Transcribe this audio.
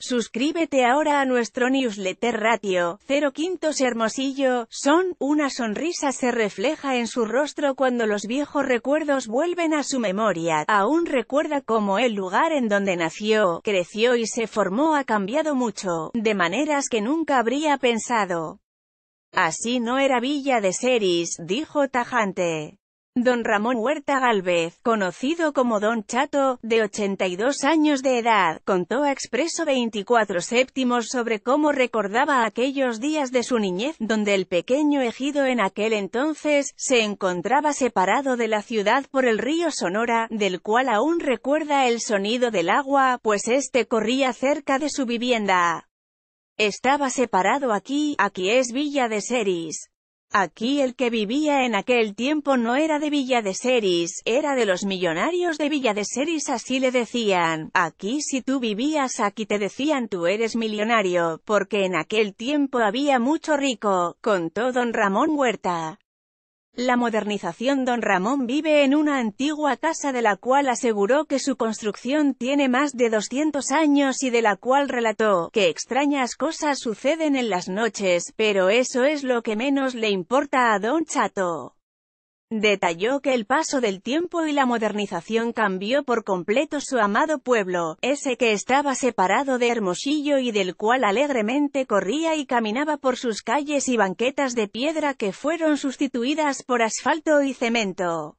Suscríbete ahora a nuestro newsletter Ratio, Cero Quintos Hermosillo, son, una sonrisa se refleja en su rostro cuando los viejos recuerdos vuelven a su memoria, aún recuerda cómo el lugar en donde nació, creció y se formó ha cambiado mucho, de maneras que nunca habría pensado. Así no era Villa de Seris, dijo tajante. Don Ramón Huerta Galvez, conocido como Don Chato, de 82 años de edad, contó a Expreso 24 séptimos sobre cómo recordaba aquellos días de su niñez, donde el pequeño ejido en aquel entonces, se encontraba separado de la ciudad por el río Sonora, del cual aún recuerda el sonido del agua, pues éste corría cerca de su vivienda. Estaba separado aquí, aquí es Villa de Seris. Aquí el que vivía en aquel tiempo no era de Villa de Seris, era de los millonarios de Villa de Seris así le decían. Aquí si tú vivías aquí te decían tú eres millonario, porque en aquel tiempo había mucho rico, contó don Ramón Huerta. La modernización Don Ramón vive en una antigua casa de la cual aseguró que su construcción tiene más de 200 años y de la cual relató que extrañas cosas suceden en las noches, pero eso es lo que menos le importa a Don Chato. Detalló que el paso del tiempo y la modernización cambió por completo su amado pueblo, ese que estaba separado de Hermosillo y del cual alegremente corría y caminaba por sus calles y banquetas de piedra que fueron sustituidas por asfalto y cemento.